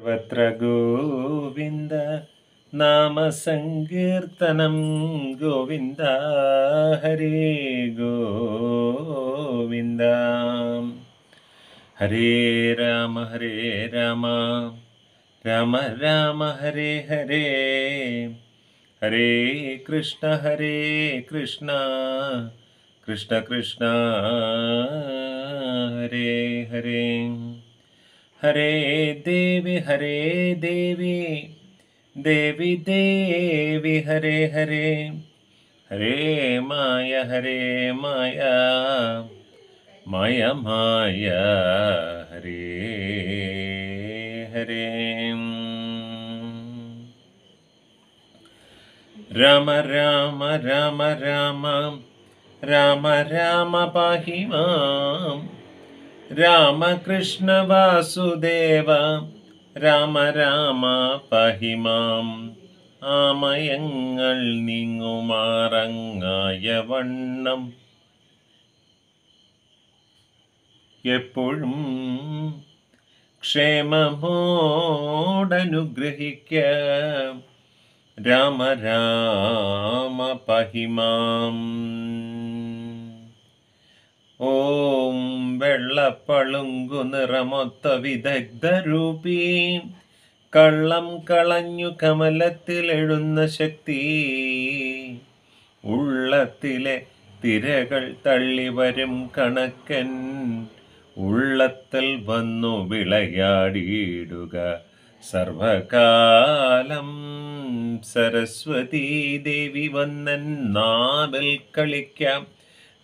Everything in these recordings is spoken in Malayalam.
सर्वत्र सङ्कीर्तनं गोविन्द हरे गोविन्द हरे राम हरे राम राम राम हरे हरे हरे कृष्ण हरे कृष्ण कृष्ण कृष्ण हरे हरे हरे देवी हरे देवी देवी देवी हरे हरे हरे माया हरे माया माया माया हरे हरे राम राम राम राम राम राम पाहि माम् രാമകൃഷ്ണ വാസുദേവ രാമ രാമ പഹിമാം ആമയങ്ങൾ നീങ്ങുമാറങ്ങായ വണ്ണം എപ്പോഴും ക്ഷേമമോടനുഗ്രഹിക്ക രാമ രാമ പഹിമാം ഓം വെള്ളപ്പളുങ്കു നിറമൊത്ത വിദഗ്ധരൂപീ കള്ളം കളഞ്ഞു കമലത്തിലെഴുന്ന ശക്തി ഉള്ളത്തിലെ തിരകൾ തള്ളി വരും കണക്കൻ ഉള്ളത്തിൽ വന്നു വിളയാടിയിടുക സർവകാലം സരസ്വതീ ദേവി വന്നൻ നാവിൽ കളിക്കാം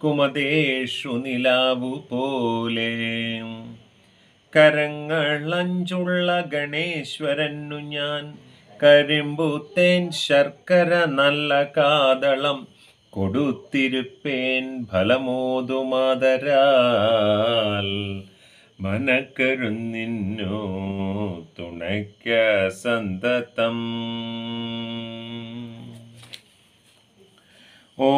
കുമതേഷു നിലാവു പോലെ കരങ്ങൾ അഞ്ചുള്ള ഗണേശ്വരനു ഞാൻ കരിമ്പുത്തേൻ ശർക്കര നല്ല കാതളം കൊടുത്തിരുപ്പേൻ ഫലമോതുമാതരാൽ മനക്കരുന്നിന്നു തുണയ്ക്ക സന്തതം ഓ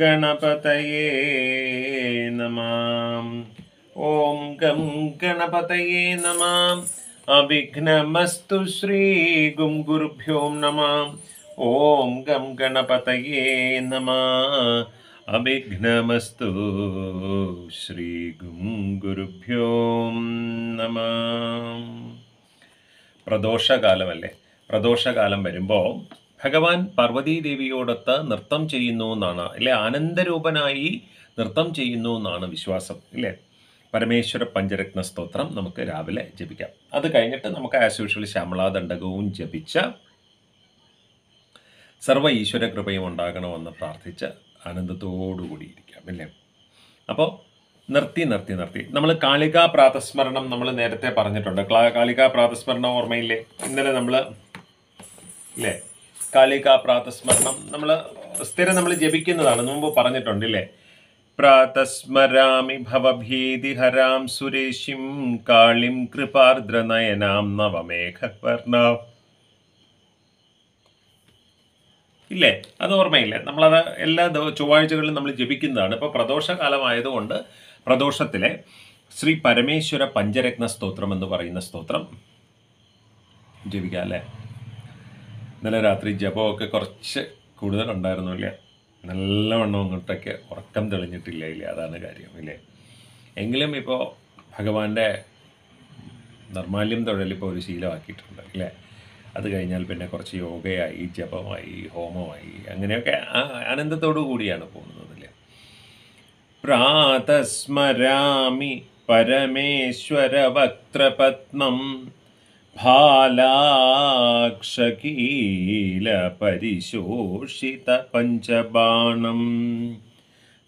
ഗണപതയേ നമാം ഓം ഗം ഗണപതയേ നമാം അവിഘ്നമസ്തു ശ്രീ ഗും ഗുരുഭ്യോം നമാം ഓം ഗം ഗണപതയേ നമാ അവിഘ്നമസ്തു ശ്രീ ഗും ഗുരുഭ്യോം നമാം പ്രദോഷകാലമല്ലേ പ്രദോഷകാലം വരുമ്പോൾ ഭഗവാൻ പാർവതീദേവിയോടൊത്ത് നൃത്തം ചെയ്യുന്നു എന്നാണ് അല്ലെ ആനന്ദരൂപനായി നൃത്തം ചെയ്യുന്നു എന്നാണ് വിശ്വാസം ഇല്ലേ പരമേശ്വര പഞ്ചരത്ന സ്തോത്രം നമുക്ക് രാവിലെ ജപിക്കാം അത് കഴിഞ്ഞിട്ട് നമുക്ക് ആസ് യൂഷ്വൽ ശ്യാമളാദണ്ഡകവും ജപിച്ച് സർവ ഈശ്വര കൃപയും ഉണ്ടാകണമെന്ന് പ്രാർത്ഥിച്ച് ആനന്ദത്തോടുകൂടി ഇരിക്കാം അല്ലേ അപ്പോൾ നിർത്തി നിർത്തി നിർത്തി നമ്മൾ കാളികാ പ്രാതസ്മരണം നമ്മൾ നേരത്തെ പറഞ്ഞിട്ടുണ്ട് കാളികാ പ്രാതസ്മരണം ഓർമ്മയില്ലേ ഇന്നലെ നമ്മൾ അല്ലേ കാളികാ പ്രാതസ്മരണം നമ്മൾ സ്ഥിരം നമ്മൾ ജപിക്കുന്നതാണ് മുമ്പ് പറഞ്ഞിട്ടുണ്ടല്ലേ പ്രാതസ്മരാമി ഭവഭീതിഹരാം സുരേഷിം കാളിം കൃപാർദ്രനയനാം നവമേഘവർണാം ഇല്ലേ അത് ഓർമ്മയില്ലേ നമ്മളത് എല്ലാ ചൊവ്വാഴ്ചകളിലും നമ്മൾ ജപിക്കുന്നതാണ് ഇപ്പോൾ പ്രദോഷകാലമായതുകൊണ്ട് പ്രദോഷത്തിലെ ശ്രീ പരമേശ്വര പഞ്ചരത്ന സ്തോത്രം എന്ന് പറയുന്ന സ്തോത്രം ജപിക്കാം അല്ലേ ഇന്നലെ രാത്രി ജപമൊക്കെ കുറച്ച് കൂടുതൽ ഉണ്ടായിരുന്നില്ല നല്ലവണ്ണം അങ്ങോട്ടൊക്കെ ഉറക്കം തെളിഞ്ഞിട്ടില്ല ഇല്ലേ അതാണ് കാര്യം ഇല്ലേ എങ്കിലും ഇപ്പോൾ ഭഗവാന്റെ നിർമാല്യം തൊഴിലിപ്പോൾ ഒരു ശീലമാക്കിയിട്ടുണ്ട് അല്ലേ അത് കഴിഞ്ഞാൽ പിന്നെ കുറച്ച് യോഗയായി ജപമായി ഹോമമായി അങ്ങനെയൊക്കെ ആനന്ദത്തോടു കൂടിയാണ് പോകുന്നത് അല്ലേ പ്രാതസ്മരാമി പരമേശ്വര വക്രപത്മം क्षकीलपरिशोषितपञ्चबाणं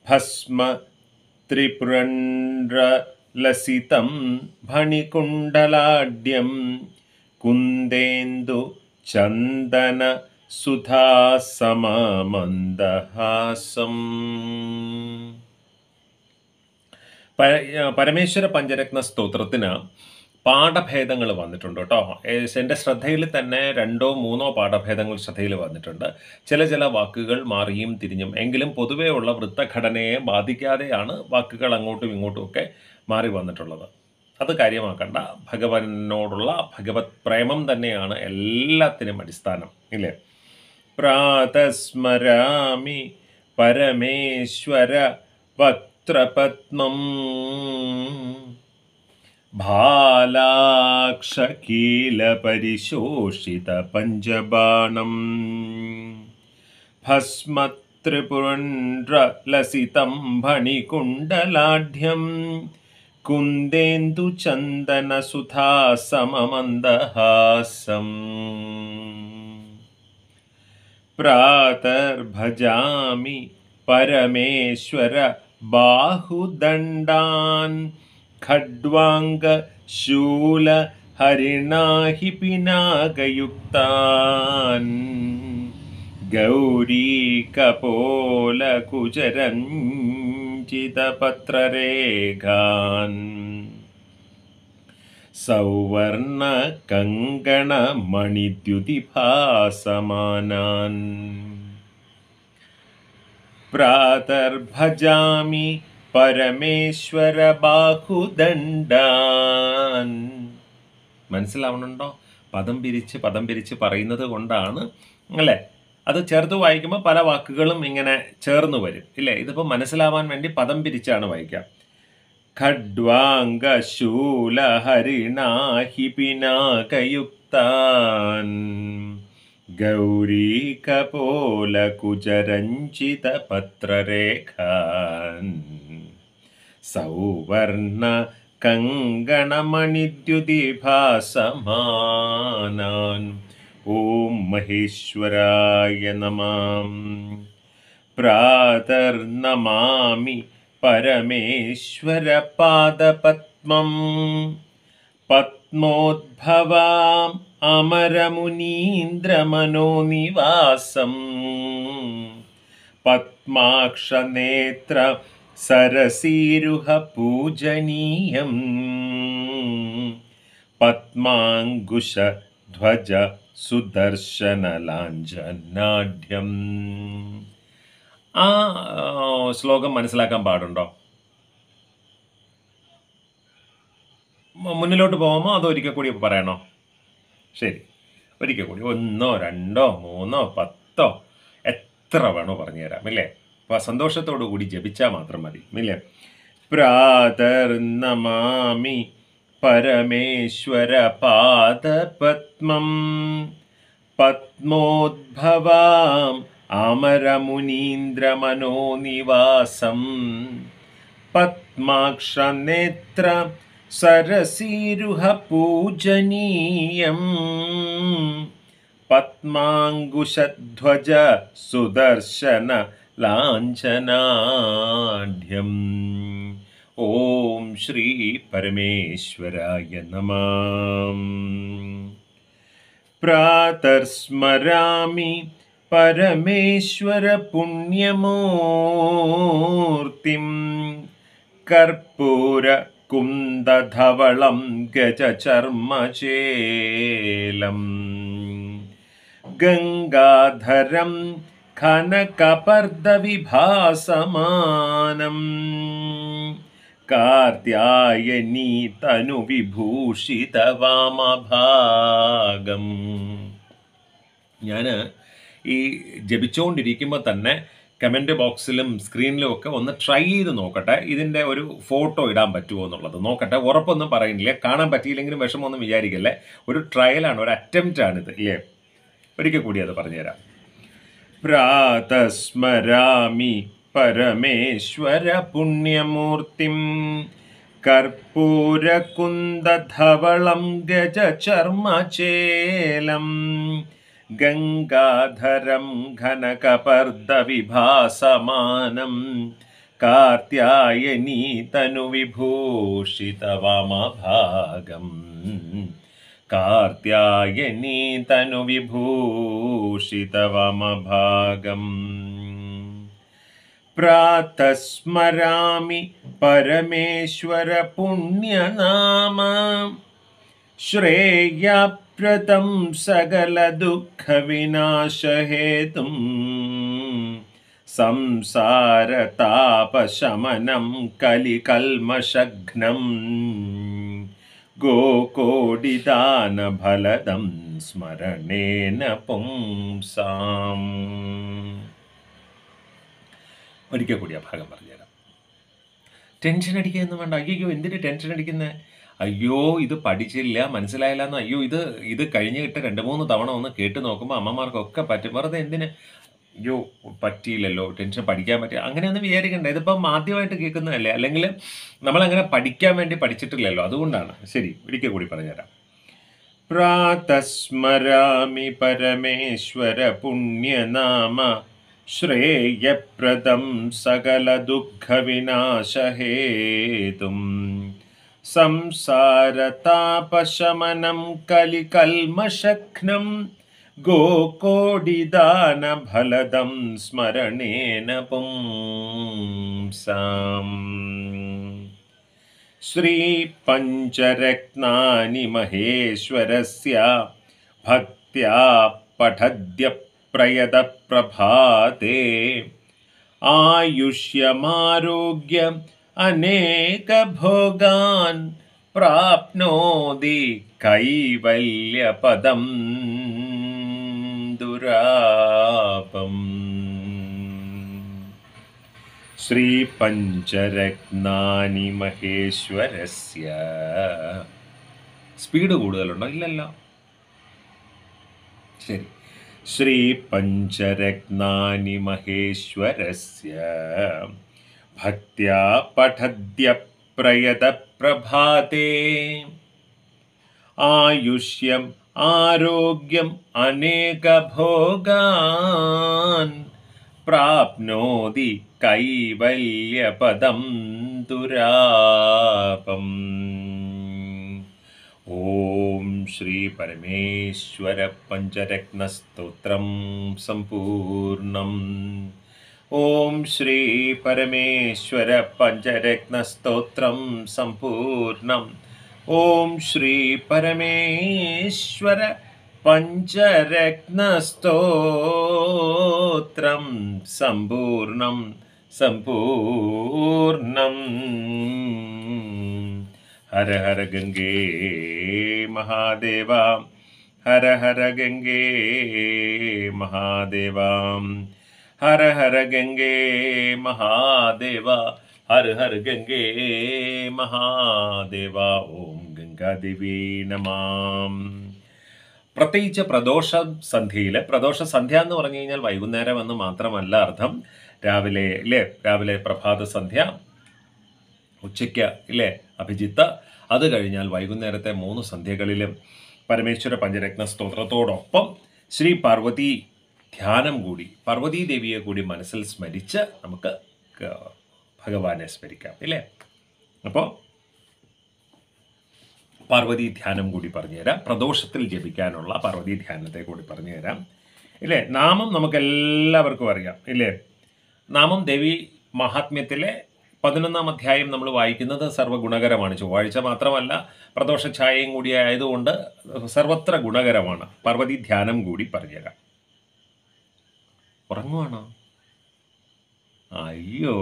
भस्मत्रिपुरण्तं भणिकुण्डलाड्यं कुन्देन्दु चन्दनसुधासमन्दहासं परमेश्वर स्तोत्रतिना। പാഠഭേദങ്ങൾ വന്നിട്ടുണ്ട് കേട്ടോ എൻ്റെ ശ്രദ്ധയിൽ തന്നെ രണ്ടോ മൂന്നോ പാഠഭേദങ്ങൾ ശ്രദ്ധയിൽ വന്നിട്ടുണ്ട് ചില ചില വാക്കുകൾ മാറിയും തിരിഞ്ഞും എങ്കിലും പൊതുവേ ഉള്ള വൃത്തഘടനയെ ബാധിക്കാതെയാണ് വാക്കുകൾ അങ്ങോട്ടും ഇങ്ങോട്ടും ഒക്കെ മാറി വന്നിട്ടുള്ളത് അത് കാര്യമാക്കണ്ട ഭഗവാനോടുള്ള ഭഗവത് പ്രേമം തന്നെയാണ് എല്ലാത്തിനും അടിസ്ഥാനം ഇല്ലേ പ്രാതസ്മരാമി പരമേശ്വര വക്ത്രപത്മം कीलपरिशोषित भस्मत्रिपुरण्ड्रलसितं भणिकुण्डलाढ्यम् कुन्देन्दुचन्दनसुधासममन्दहासम् प्रातर्भजामि परमेश्वर बाहुदण्डान् खड्वाङ्ग शूल हरिणाहि गौरी गौरीकपोलकुजरञ्चितपत्ररेखान् सौवर्णकङ्कणमणिद्युतिभासमानान् प्रातर्भजामि പരമേശ്വര ബാഹുദണ്ഡാൻ മനസ്സിലാവണുണ്ടോ പദം പിരിച്ച് പദം പിരിച്ച് പറയുന്നത് കൊണ്ടാണ് അല്ലെ അത് ചേർത്ത് വായിക്കുമ്പോൾ പല വാക്കുകളും ഇങ്ങനെ ചേർന്ന് വരും ഇല്ലേ ഇതിപ്പോൾ മനസ്സിലാവാൻ വേണ്ടി പദം പിരിച്ചാണ് വായിക്കുക ഖഡ്വാംഗശൂല കപോല കുചരഞ്ചിത പത്രരേഖാൻ सौवर्ण कङ्कणमणिद्युदिभासमानान् ॐ महेश्वराय नमाम् प्रातर्नमामि परमेश्वरपादपद्मम् पद्मोद्भवाम् अमरमुनीन्द्रमनोनिवासम् पद्माक्षनेत्र സരസീരുഹ പൂജനീയം പത്മാങ്കുശ ധ്വജ സുദർശനലാഞ്ചനാഢ്യം ആ ശ്ലോകം മനസ്സിലാക്കാൻ പാടുണ്ടോ മുന്നിലോട്ട് പോകുമോ അതോ ഒരിക്കൽ കൂടി പറയണോ ശരി ഒരിക്കൽ കൂടി ഒന്നോ രണ്ടോ മൂന്നോ പത്തോ എത്ര വേണോ പറഞ്ഞുതരാം തരാം ഇല്ലേ सन्तोषतूडि जप मात्र मिल प्रानमामि परमेश्वरपादपद्मद्मोद्भवा अमरमुनीन्द्रमनोनिवासं पद्माक्षनेत्र सरसिरुहपूजनीयं पद्माङ्गुश പത്മാങ്കുശധ്വജ सुदर्शन लाञ्छनाढ्यम् ॐ श्रीपरमेश्वराय नम प्रातर्स्मरामि परमेश्वरपुण्यमूर्तिं कर्पूरकुन्दधवळं गजचर्मचेलम् गङ्गाधरं കനകപർദ്ദവിഭാസമാനം കാർത്യായനീ തനുവിഭൂഷിതവാമഭാഗം ഞാൻ ഈ ജപിച്ചുകൊണ്ടിരിക്കുമ്പോൾ തന്നെ കമൻറ്റ് ബോക്സിലും സ്ക്രീനിലും ഒക്കെ ഒന്ന് ട്രൈ ചെയ്ത് നോക്കട്ടെ ഇതിൻ്റെ ഒരു ഫോട്ടോ ഇടാൻ പറ്റുമോ എന്നുള്ളത് നോക്കട്ടെ ഉറപ്പൊന്നും പറയുന്നില്ല കാണാൻ പറ്റിയില്ലെങ്കിലും വിഷമമൊന്നും വിചാരിക്കല്ലേ ഒരു ട്രയലാണ് ഒരു അറ്റംപ്റ്റാണിത് ഇല്ലേ ഒരിക്കൽ കൂടി അത് പറഞ്ഞുതരാം प्रातः स्मरामि परमेश्वर पुण्यमूर्तिं कर्पूरकुन्दधवलं गजचर्मचेलं गङ्गाधरं घनकपर्दविभासमानं कार्त्यायिनी तनुविभूषितवामभागम् कार्त्यायनी तनु विभूषितवमभागम् प्रातः स्मरामि परमेश्वरपुण्यनाम श्रेयाप्रतं सकलदुःखविनाशहेतुम् संसारतापशमनं कलिकल्मशघ्नम् ഗോകോടിദാനഫലദം സ്മരണേന പുംസാം ഒരിക്കൽ കൂടി ആ ഭാഗം പറഞ്ഞുതരാം ടെൻഷൻ അടിക്കുക എന്ന് വേണ്ട അയ്യോ എന്തിന് ടെൻഷൻ അടിക്കുന്നത് അയ്യോ ഇത് പഠിച്ചില്ല മനസ്സിലായില്ല എന്ന് അയ്യോ ഇത് ഇത് കഴിഞ്ഞ് കിട്ട രണ്ട് മൂന്ന് തവണ ഒന്ന് കേട്ട് നോക്കുമ്പോൾ അമ്മമാർക്കൊക്കെ പറ്റും വെറുതെ എന്തിന് അയ്യോ പറ്റിയില്ലല്ലോ ടെൻഷൻ പഠിക്കാൻ പറ്റില്ല അങ്ങനെയൊന്നും വിചാരിക്കണ്ട ഇതിപ്പം ആദ്യമായിട്ട് കേൾക്കുന്നതല്ലേ അല്ലെങ്കിൽ നമ്മളങ്ങനെ പഠിക്കാൻ വേണ്ടി പഠിച്ചിട്ടില്ലല്ലോ അതുകൊണ്ടാണ് ശരി ഒരിക്കൽ കൂടി പറഞ്ഞുതരാം പ്രാതസ്മരാമി പരമേശ്വര പുണ്യനാമ ശ്രേയപ്രദം സകല ദുഃഖവിനാശഹേതും സംസാരതാപശമനം കലികൽമശഘ്നം गोकोडिदानफलदं स्मरणेन पुंसाम् श्रीपञ्चरत्नानि महेश्वरस्य भक्त्या पठद्यप्रयदप्रभाते आयुष्यमारोग्य अनेकभोगान् प्राप्नोति कैवल्यपदम् श्रीपञ्चरमहेश्वरस्य स्पीड् कूलि महेश्वरस्य भक्त्या पठद्यप्रयतप्रभाते आयुष्यम् आरोग्यम् अनेकभोगान् प्राप्नोति कैवल्यपदं दुरापम् ॐ श्रीपरमेश्वरपञ्चरत्नस्तोत्रं सम्पूर्णम् ॐ श्रीपरमेश्वरपञ्चरत्नस्तोत्रं सम्पूर्णम् ॐ पञ्चरत्नस्तोत्रं सम्पूर्णं सम्पूर्णं हर हर गङ्गे महादेव हर हर गङ्गे महादेवां हर हर गङ्गे महादेवा ഹര ഹര ഗംഗേ മഹാദേവ ഓം ഗംഗാദേവി നമാം പ്രത്യേകിച്ച് പ്രദോഷ സന്ധ്യയിൽ പ്രദോഷ സന്ധ്യ എന്ന് പറഞ്ഞു കഴിഞ്ഞാൽ വൈകുന്നേരം എന്ന് മാത്രമല്ല അർത്ഥം രാവിലെ ഇല്ലേ രാവിലെ പ്രഭാത സന്ധ്യ ഉച്ചയ്ക്ക് ഇല്ലേ അഭിജിത്ത് അത് കഴിഞ്ഞാൽ വൈകുന്നേരത്തെ മൂന്ന് സന്ധ്യകളിലും പരമേശ്വര പഞ്ചരത്ന സ്തോത്രത്തോടൊപ്പം ശ്രീ പാർവതി ധ്യാനം കൂടി പാർവതീ ദേവിയെ കൂടി മനസ്സിൽ സ്മരിച്ച് നമുക്ക് ഭഗവാനെ സ്മരിക്കാം ഇല്ലേ അപ്പോൾ പാർവതി ധ്യാനം കൂടി പറഞ്ഞുതരാം പ്രദോഷത്തിൽ ജപിക്കാനുള്ള പാർവതി ധ്യാനത്തെ കൂടി പറഞ്ഞുതരാം ഇല്ലേ നാമം നമുക്ക് എല്ലാവർക്കും അറിയാം ഇല്ലേ നാമം ദേവി മഹാത്മ്യത്തിലെ പതിനൊന്നാം അധ്യായം നമ്മൾ വായിക്കുന്നത് സർവ്വഗുണകരമാണ് ചൊവ്വാഴ്ച മാത്രമല്ല പ്രദോഷ ഛായയും കൂടി ആയതുകൊണ്ട് സർവത്ര ഗുണകരമാണ് പാർവതി ധ്യാനം കൂടി പറഞ്ഞുതരാം ഉറങ്ങുവാണോ അയ്യോ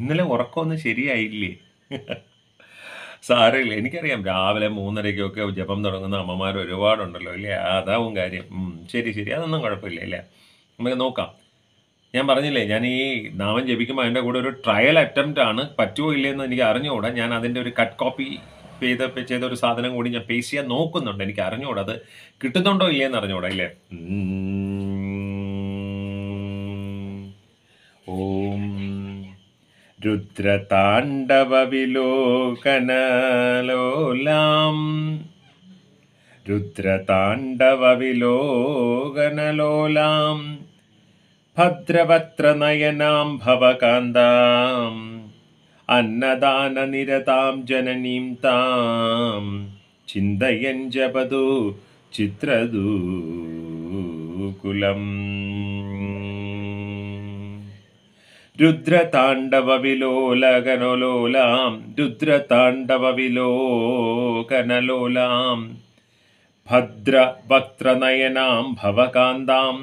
ഇന്നലെ ഉറക്കമൊന്നും ശരിയായില്ലേ സാരമില്ല എനിക്കറിയാം രാവിലെ മൂന്നരയ്ക്കൊക്കെ ജപം തുടങ്ങുന്ന അമ്മമാർ ഒരുപാടുണ്ടല്ലോ ഇല്ലേ അതാവും കാര്യം ശരി ശരി അതൊന്നും കുഴപ്പമില്ല അല്ലേ നമുക്ക് നോക്കാം ഞാൻ പറഞ്ഞില്ലേ ഞാൻ ഈ നാമം ജപിക്കുമ്പോൾ അതിൻ്റെ കൂടെ ഒരു ട്രയൽ അറ്റംപ്റ്റ് ആണ് പറ്റുമോ ഇല്ലയെന്ന് എനിക്ക് അറിഞ്ഞുകൂടാ ഞാൻ അതിൻ്റെ ഒരു കട്ട് കോപ്പി ചെയ്ത ചെയ്ത ഒരു സാധനം കൂടി ഞാൻ പേസ് ചെയ്യാൻ നോക്കുന്നുണ്ട് എനിക്ക് അറിഞ്ഞുകൂടാ അത് കിട്ടുന്നുണ്ടോ ഇല്ലയെന്ന് അറിഞ്ഞുകൂടാ ഇല്ലേ ഓ രുദ്രതാണ്ഡവവിലോകനലോലാം രുദ്രതാണ്ഡവവിലോകനലോലാം ഭദ്രവത്രനയനാം ഭവകാന്താം അന്നദാന നിരതാം ജനനീം താം ചിന്തയൻ ജപതു ചിത്രദൂകുലം രുദ്രതാണ്ഡവ രുദ്രതാണ്ഡവവിലോലകനലോലാം രുദ്രതാണ്ഡവവിലോകനലോലാം ഭദ്രവക്ത്രനയനാം ഭവകാന്താം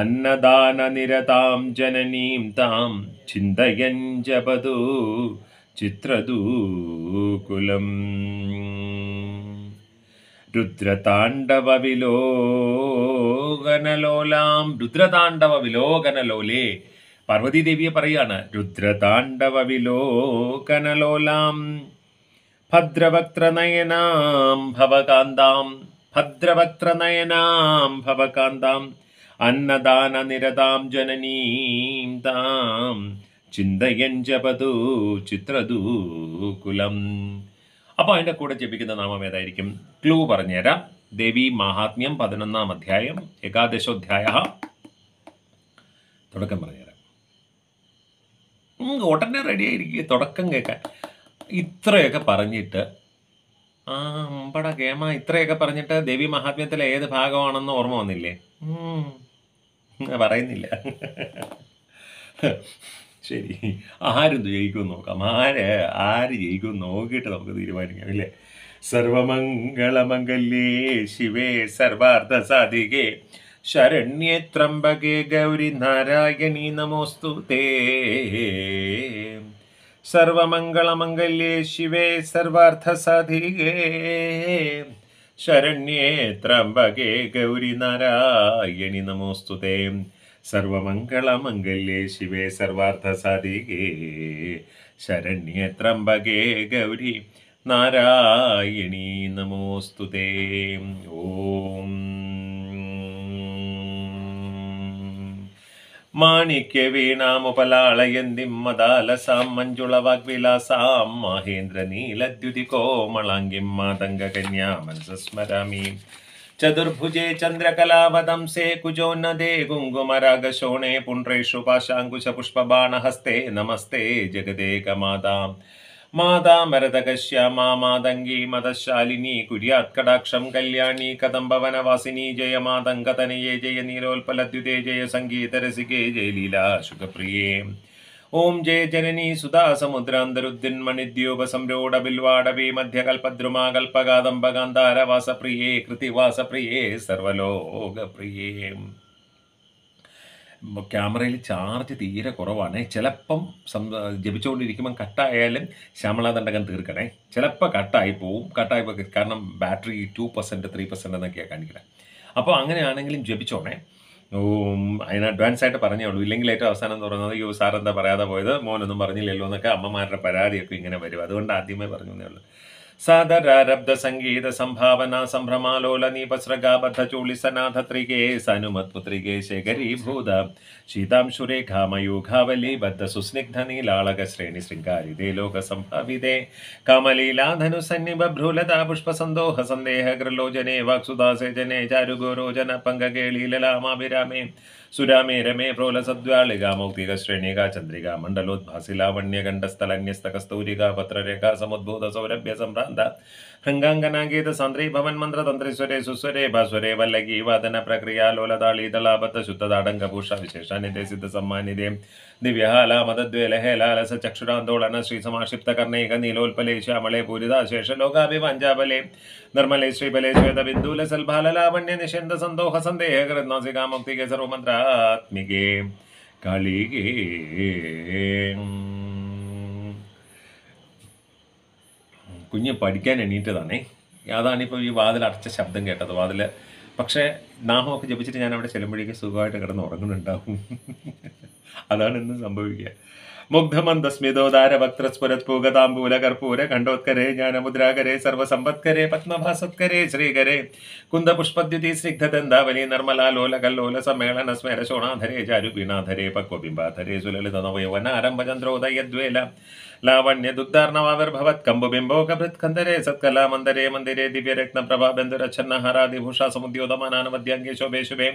അന്നദാന നിരതാം ജനനീം താം ചിന്തയൻ ജപതു ചിത്രദൂകുലം രുദ്രതാണ്ഡവ വിലോകനലോലാം രുദ്രതാണ്ഡവ വിലോകനലോലേ പാർവതീദേവിയെ പറയാണ് രുദ്രതാണ്ഡവ വിലോകനലോലാം ഭദ്രവക്ത്രനയനാം ഭവകാന്താം ഭദ്രവക്ത്രനയനാം ഭവകാന്താം അന്നദാന നിരതാം ജനനീം താം ചിന്തയൻ ജപതു ചിത്രദൂകുലം അപ്പോൾ അതിൻ്റെ കൂടെ ജപിക്കുന്ന നാമം ഏതായിരിക്കും ക്ലൂ പറഞ്ഞുതരാം ദേവി മഹാത്മ്യം പതിനൊന്നാം അധ്യായം ഏകാദശോധ്യായ തുടക്കം പറഞ്ഞു ഉടനെ റെഡി ആയിരിക്കുക തുടക്കം കേൾക്കാൻ ഇത്രയൊക്കെ പറഞ്ഞിട്ട് ആ അമ്പട കേമ ഇത്രയൊക്കെ പറഞ്ഞിട്ട് ദേവി മഹാത്മ്യത്തിലെ ഏത് ഭാഗമാണെന്ന് ഓർമ്മ വന്നില്ലേ പറയുന്നില്ല ശരി ആരും ജയിക്കുമെന്ന് നോക്കാം ആര് ആര് ജയിക്കുമെന്ന് നോക്കിയിട്ട് നമുക്ക് തീരുമാനിക്കാം ഇല്ലേ സർവമംഗളമംഗല്യേ ശിവേ സർവാർത്ഥ സാധികേ ശരണ്യേ ത്രംബകേ ഗൗരി നാരായണി നമോസ്തു തേ സർവമംഗളമംഗല്യേ ശിവേ സർവാർത്ഥസാധികേ ശരണ്യേ ത്രംബകേ ഗൗരി നാരായണി നമോസ്തു തേ സർവമംഗളമംഗല്യേ ശിവേ സർവാർത്ഥസാധികേ ശരണ്യേ ത്രംബകേ ഗൗരി നാരായണി നമോസ്തു തേ ഓം माणिक्यवीणामुपलाळयन्दिम्मदालसां मञ्जुळवाग्विलासां माहेन्द्रनीलद्युदिको मलाङ्गिं मा तङ्गकन्यामंस स्मरामि चतुर्भुजे चन्द्रकलामदंसे कुजोन्न दे गुङ्गुमरागशोणे पुण्ड्रेषु पाशाङ्कुशपुष्पबाणहस्ते नमस्ते जगदेकमाताम् മാതാ മരതകശ്യ മാതംഗി മതശാലിനി കുര്യാത് കടാക്ഷം കല്യാണി കദംബവനവാസിനി ജയ മാതംഗതനയേ ജയ നീലോൽപലദ്യുതേ ജയ സംഗീതരസികേ ജയ സുഖപ്രിയേ ഓം ജയ ജനനി സുധാ സംരൂഢ ജനനീ സുധാസമുദ്രാന്തരുദ്ദിന്മണിദ്യൂപസംരോടബിൽവാടവേ മധ്യകൽപദ്രുമാകൽപകാദംബകാന്താരവാസപ്രിയേ കൃതിവാസപ്രിയേ സർവലോകപ്രിയേ ക്യാമറയിൽ ചാർജ് തീരെ കുറവാണ് ചിലപ്പം ജപിച്ചുകൊണ്ടിരിക്കുമ്പം കട്ടായാലും ശ്യാമളാതണ്ടകം തീർക്കണേ ചിലപ്പോൾ കട്ടായി പോവും കട്ടായി പോകും കാരണം battery two percent three percent എന്നൊക്കെയാണ് കാണിക്കുന്നത് അപ്പോൾ അങ്ങനെയാണെങ്കിലും ജപിച്ചോണേ അതിന് അഡ്വാൻസ് ആയിട്ട് പറഞ്ഞേ ഉള്ളൂ ഇല്ലെങ്കിൽ ഏറ്റവും അവസാനം തുറന്നത് യു സാർ എന്താ പറയാതെ പോയത് മോനൊന്നും പറഞ്ഞില്ലല്ലോ എന്നൊക്കെ അമ്മമാരുടെ പരാതിയൊക്കെ ഇങ്ങനെ വരും അതുകൊണ്ട് ആദ്യമേ പറഞ്ഞു എന്നേ ഉള്ളൂ सादरारब्धसङ्गीतसम्भावना सनुमत्पुत्रिगे शेखरीभूता शीतांशुरे खामयुखावलि शृङ्गारिदे लोकसम्भाविदे कमलीलाधनुसन्निबभ्रूलता पुष्पसन्दोहसन्देहग्रलोजने वाक्सुदासे जने चारुगोरोजन സുരാമേ രമേ പ്രോല സദ്വാളിക മൗക്തിക ശ്രേണിക ചന്ദ്രിക മണ്ഡലോദ്ഭാസില വണ്യകണ്ഠസ്ഥലന്യസ്തകസ്തൂരിക പത്രരേഖ സമുദ്ഭൂത സൗരഭ്യ സംഭ്രാന്ത ഹൃംഗാംഗനാഗീത സന്ത്രി ഭവൻ മന്ത്ര തന്ത്രി സ്വരേ സുസ്വരേ ഭാസ്വരേ വല്ലകി വാദന പ്രക്രിയ ലോലതാളീതളാബദ്ധ ശുദ്ധതാടംഗഭൂഷ വിശേഷാനിതേ സിദ്ധ സമ്മാനിതേ ദിവ്യഹാല മതദ്വേലഹേലാലസ ചക്ഷുരാന്തോളന ശ്രീ സമാക്ഷിപ്ത കർണൈക നീലോൽപലേ ശ്യാമളേ പൂരിതാശേഷ ലോകാഭിവാഞ്ചാബലേ നിർമ്മലേ ശ്രീബലേ ശ്വേത ബിന്ദുല സൽഭാല ലാവണ്യ നിഷേന്ദ സന്തോഹ സന്ദേഹ കൃത്നാസികാ മുക്തികേ സർവമന്ത്രാത്മികേ കളികേ കുഞ്ഞ് പഠിക്കാൻ എണീറ്റതാണേ അതാണിപ്പോൾ ഈ വാതിൽ അടച്ച ശബ്ദം കേട്ടത് വാതിൽ പക്ഷേ നാമമൊക്കെ ജപിച്ചിട്ട് ഞാൻ അവിടെ ചെല്ലുമ്പോഴേക്ക് സുഖമായിട്ട് കിടന്ന് ഉറങ്ങുന്നുണ്ടാവും അതാണ് ഇന്ന് സംഭവിക്കുക മുഗ്ധമന്ദസ്മിതോദാര വക്തസ്ഫുരത്പൂകതാംബൂല കർപ്പൂര ഖണ്ഡോത്കരേ ജ്ഞാനമുദ്രാകരേ സർവസമ്പത്കരേ പത്മഭാസത്കരേ ശ്രീകരേ കുന്ദപുഷ്പദ്യുതി സ്നിഗ്ധതന്താവലി നിർമ്മലാലോലകല്ലോല സമ്മേളന സ്മേരശോണാധരേ ചാരുപീണാധരേ പക്വബിംബാധരേ സുലളിതനവയവനാരംഭചന്ദ്രോദയദ്വേല लावण्यदुद्धार्णवाविर्भवत्कम्बुबिम्बोकभृत्कन्दरे सत्कला मन्दरे मन्दिरे दिव्य रत्नप्रभाबेन्दुरच्छन्नहारादिभूषा समुद्योदमानानमध्याङ्गे शोभे शुभे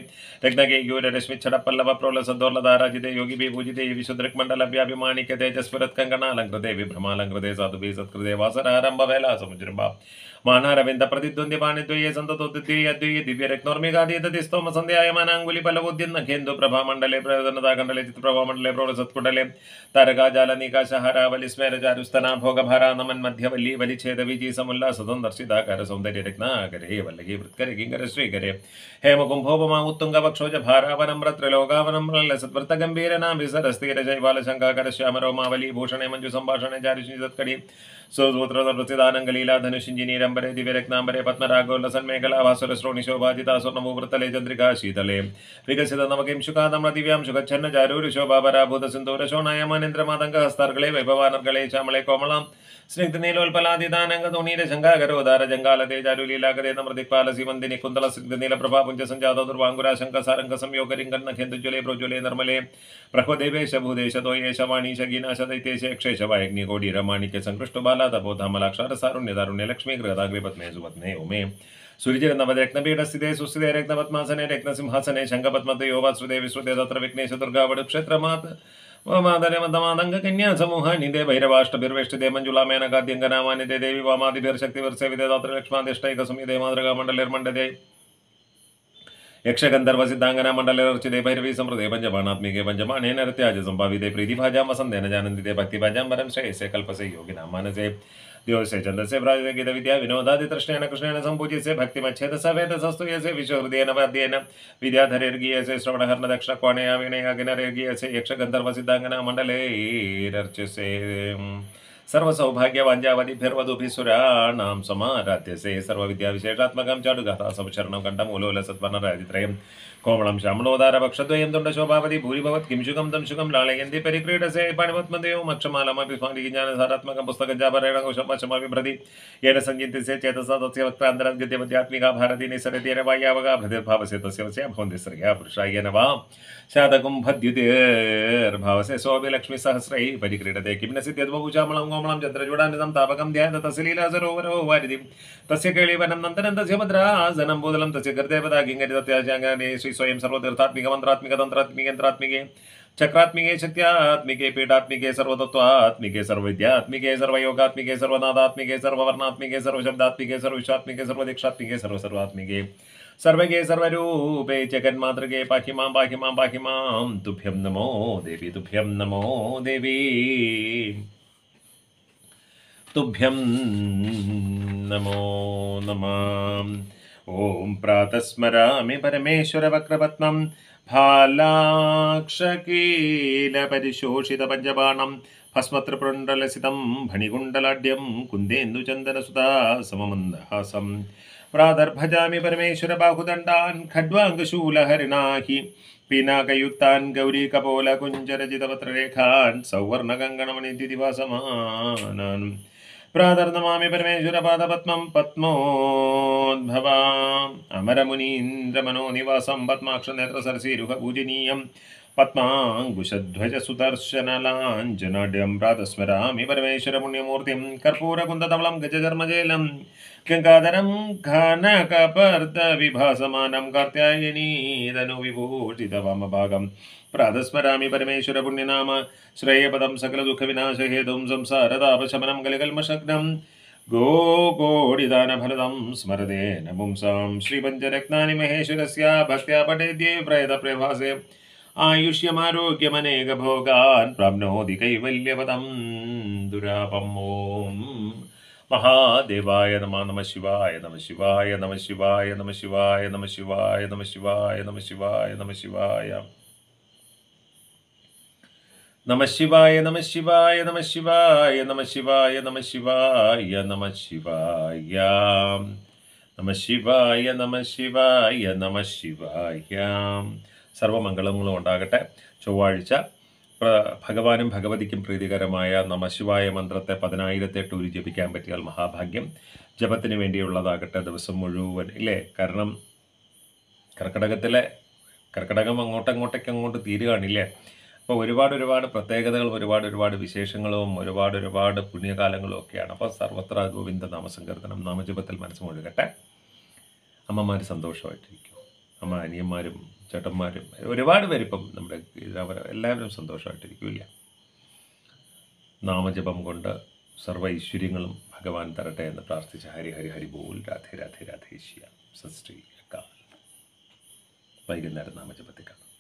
रत्नगेयूरश्मिच्छडपल्लव प्रोलसदोर्लदाराजिते योगिभिभूजिते विशुद्रक्मण्डलव्याभिमाणिक्यते तेजस्फुरत्कङ्कणालङ्कृते विभ्रमालङ्कृते साधुभिः सत्कृते वासरारम्भवेला समुज्रम्भा ಮಾನಾರವಿಂದ ಪ್ರತಿದ್ವಂದ್ವಿ ಬಾಣಿದ್ವಯೇ ಸಂತತೋದ್ವಿತೀಯ ದ್ವಿಯ ದಿವ್ಯ ರತ್ನೋರ್ಮಿಗಾದೀತತಿ ಸ್ತೋಮ ಸಂಧ್ಯಾಯಮಾನಾಂಗುಲಿ ಫಲವೋದ್ಯನ್ನ ಖೇಂದು ಪ್ರಭಾಮಂಡಲೆ ಪ್ರಯೋದನದಾಗಂಡಲೆ ಚಿತ್ರಭಾಮಂಡಲೆ ಪ್ರೌಢಸತ್ಕುಟಲೆ ತಾರಕಾಜಾಲ ನೀಕಾಶಹಾರಾವಲಿ ಸ್ಮೇರಜಾರುಸ್ತನ ಭೋಗಭಾರ ನಮನ್ ಮಧ್ಯವಲ್ಲಿ ಬಲಿಛೇದ ವಿಜಿ ಸಮುಲ್ಲ ಸದಂದರ್ಶಿತಾಕಾರ ಸೌಂದರ್ಯ ರತ್ನಾಗರೇ ವಲ್ಲಗಿ ವೃತ್ಕರೆ ಗಿಂಗರ ಶ್ರೀಗರೆ ಹೇಮ ಕುಂಭೋಪಮ ಉತ್ತುಂಗ ವಕ್ಷೋಜ ಭಾರಾವನಮ್ರ ತ್ರಿಲೋಕಾವನಮ್ರಲ್ಲ ಸದ್ವೃತ ಗಂಭೀರ ನಾಭಿ ಸರಸ್ತೀರ ಜೈವಾಲ ಶಂಕಾಕರ ಶ್ಯಾಮ ರೋಮಾವಲಿ ಭೂಷಣೆ ಮಂಜು ಸಂಭಾಷಣೆ ಜಾರುಷಿ ಸತ್ಕಡಿ ಸುಸೂತ್ರ ಸೃತಿದಾನಂಗ ಲೀಲಾ ಧನುಷಿಂಜಿನೀರ दिगंबरे दिव्यरत्नांबरे पद्मरागोल्लसन्मेखलाभासुरश्रोणिशोभाजितासुर्णभूवृतले चन्द्रिका शीतले विकसित नवकिंशुका नम्र दिव्यांशुकच्छन्न चारूरशोभाभराभूतसिन्दूरशोणायमानेन्द्रमादङ्गहस्तार्गले वैभवानर्गले श्यामले कोमलां स्निग्धनीलोल्पलादिदानङ्गधुनीरशङ्कागरोदारजङ्गालते चारुलीलागदेनमृदिक्पालसीमन्दिनि कुन्तलस्निग्धनीलप्रभापुञ्जसञ्जातदुर्वाङ्गुराशङ्कसारङ्गसंयोगरिङ्गन्न खेन्दुज्वले प्रोज्वले प्रह्वदेवेश भूदेश तोयेश वाणीशगीनाशदैतेशे क्षेशवायग्निकोटिरमाणिक्य सङ्कृष्टुबाला तपोधामलाक्षारसारुण्यदारुण्यलक्ष्मी गृहदा ಪದಾಗ್ವೇ ಪದ್ಮೆ ಸುಪತ್ಮೆ ಉಮೆ ಸೂರ್ಯಜಿರನ್ನವದರಕ್ನಪೀಠಸ್ಥಿತೆ ಸುಸ್ಥಿತೆ ರಕ್ತಪದ್ಮಾಸನೆ ರಕ್ತಸಿಂಹಾಸನೆ ಶಂಖಪದ್ಮತೆ ಯೋವಾಸುದೇ ವಿಶ್ವತೆ ತತ್ರ ವಿಘ್ನೇಶ ದುರ್ಗಾ ವಡುಕ್ಷೇತ್ರ ಮಾತ್ ಮಾದರೇಮದಮಾದಂಗಕನ್ಯಾಸಮೂಹನಿದೆ ಭೈರವಾಷ್ಟಭಿರ್ವೇಷ್ಟಿದೆ ಮಂಜುಲಾ ಮೇನಕಾದ್ಯಂಗನಾಮಾನಿದೆ ದೇವಿ ವಾಮಾದಿಭಿರ್ಶಕ್ತಿಭಿರ್ಸೇವಿದೆ ದಾತ್ರ ಲಕ್ಷ್ಮಾದಿಷ್ಟೈಕ ಸುಮಿದೆ ಮಾದೃಗಾ ಮಂಡಲಿರ್ಮಂಡದೆ यक्षगंधर्व सिद्धांगना मंडले रचिते भैरवी समृदे पंचमाणात्मिके पंचमाणे नृत्याज संभाविते प्रीतिभाजां वसन्देन जानन्ति ते भक्तिभाजां वरं श्रेयसे कल्पसे योगिनां मानसे दिवस्य विद्या प्रातिगीतविद्या विनोदादितृष्णेन कृष्णेन सम्पूज्यसे भक्तिमच्छेदसा वेदसस्तु यसे विश्वहृदयेन वाद्येन विद्याधरेर्गीयसे श्रवणहर्णदक्षकोणया विनयागिनरेर्गीयसे यक्षगन्धर्वसिद्धाङ्गना मण्डलेरर्चसे सर्वसौभाग्यवाञ्जावधिभिर्वधुभिसुराणां समाराध्यसे सर्वविद्याविशेषात्मकं चाडुगाथा समुचरणं कण्ठमूलोलसत्वर्णराजित्रयम् कोमलम शमलोदार भक्षद्वयंत शोभावति भूरीभवत् किंशुकम दंशुकम लालयंति परिक्रीडसे पाणिपद्मदेवम् अक्षमालमपि स्वामी ज्ञानसारात्मकं पुस्तकजाभरणकोशं पश्चमाभिभ्रति येन सञ्चिन्त्यसे चेतसा तस्य वक्त्रान्तरद्गत्यमध्यात्मिका भारती निःसरतेन वाय्यावगा भ्रतिर्भावसे तस्य वस्य भवन्ति सृगया पुरुषायेन वा शातकुं भद्युतिर्भावसे सोऽभिलक्ष्मीसहस्रैः परिक्रीडते किं न सिद्ध्यद्वभुजामलं कोमलं चन्द्रचूडानिदं तापकं ध्यायन्त तस्य लीलासरोवरो वारिधिं तस्य केळीवनं नन्दनं तस्य मद्रासनं बोधलं तस्य कृतेपदा किङ्करितत्याज्याङ्गानि श्री शक्ति स्वयं सर्वतीर्थात्मिक मंत्रात्मिक तंत्रात्मिक यंत्रात्मिके चक्रात्मिके शक्त्यात्मिके पीठात्मिके सर्वतत्वात्मिके सर्वविद्यात्मिके सर्वयोगात्मिके सर्वनादात्मिके सर्ववर्णात्मिके सर्वशब्दात्मिके सर्वविश्वात्मिके सर्वदीक्षात्मिके सर्वसर्वात्मिके सर्वगे सर्वरूपे जगन्मातृके मां पाखिमां मां तुभ्यं नमो देवी तुभ्यं नमो देवी तुभ्यं नमो नमः ॐ प्रातः स्मरामि परमेश्वरवक्रपत्नं भालाक्षकीलपरिशोषितपञ्चपाणं भस्मतृपुण्डलसितं भणिकुण्डलाड्यं कुन्देन्दुचन्दनसुतासमन्दहासं प्रादर्भजामि परमेश्वरबाहुदण्डान् खड्वाङ्गशूलहरिणाहि पिनाकयुक्तान् गौरीकपोलकुञ्जरचितवत्ररेखान् सौवर्णगङ्गणमनिधिवासमानान् प्रादर्नमामि परमेश्वरपादपद्मं पद्मोद्भवा अमरमुनीन्द्रमनोनिवासं पद्माक्षनेत्रसरसीरुहपूजनीयं पद्माङ्कुशध्वजसुदर्शनलाञ्जनाड्यं प्रातस्मरामि परमेश्वरपुण्यमूर्तिं कर्पूरकुन्दतमलं गजधर्मजेलम् घन विभूषित घनकपर्दविभासमानं भागम प्रातस्मरा परमेश्वर पुण्यनाम श्रेयपदम सकल दुख विनाश हेतु श्रेयपदं सकलदुःखविनाशहेतुं संसारतापशमनं कलिकल्मशग्नं गोकोडिदानफलदं स्मरते नपुंसां श्रीपञ्चरत्नानि महेश्वरस्य भक्त्या प्रयत प्रयतप्रभासे आयुष्यमारोग्यमनेकभोगान् प्राप्नोति कैवल्यपदं दुरापम् ओम् മഹാദേവായ നമ നമ ശിവായ നമ ശിവായ നമ ശിവായ നമ ശിവായ നമ ശിവായ നമ ശിവായ നമ ശിവായ നമ ശിവായ നമ ശിവായ നമ ശിവായ നമ ശിവായ നമ ശിവായ നമ ശിവായ നമ ശിവായ നമ ശിവായ നമ ശിവായ നമ ശിവായ സർവമംഗളങ്ങളും ഉണ്ടാകട്ടെ ചൊവ്വാഴ്ച ഭഗവാനും ഭഗവതിക്കും പ്രീതികരമായ നമശിവായ മന്ത്രത്തെ പതിനായിരത്തെ ടൂരി ജപിക്കാൻ പറ്റിയാൽ മഹാഭാഗ്യം ജപത്തിന് വേണ്ടിയുള്ളതാകട്ടെ ദിവസം മുഴുവൻ ഇല്ലേ കാരണം കർക്കിടകത്തിലെ കർക്കിടകം അങ്ങോട്ടങ്ങോട്ടേക്ക് അങ്ങോട്ട് തീരുകയാണില്ലേ അപ്പോൾ ഒരുപാട് ഒരുപാട് പ്രത്യേകതകളും ഒരുപാട് ഒരുപാട് വിശേഷങ്ങളും ഒരുപാട് ഒരുപാട് പുണ്യകാലങ്ങളും ഒക്കെയാണ് അപ്പോൾ സർവത്ര ഗോവിന്ദ നാമസങ്കീർത്തനം നാമജപത്തിൽ മനസ്സ് മുഴുകട്ടെ അമ്മമാർ സന്തോഷമായിട്ടിരിക്കും നമ്മൾ അനിയന്മാരും ചേട്ടന്മാരും ഒരുപാട് പേരിപ്പം നമ്മുടെ എല്ലാവരും സന്തോഷമായിട്ടിരിക്കില്ല നാമജപം കൊണ്ട് സർവ്വ ഐശ്വര്യങ്ങളും ഭഗവാൻ തരട്ടെ എന്ന് പ്രാർത്ഥിച്ച ഹരി ഹരി ഹരി ബോൽ രാധേ രാധേ രാധേശ്യ സൃഷ്ടി കാൽ വൈകുന്നേരം നാമജപത്തിൽ കാണാം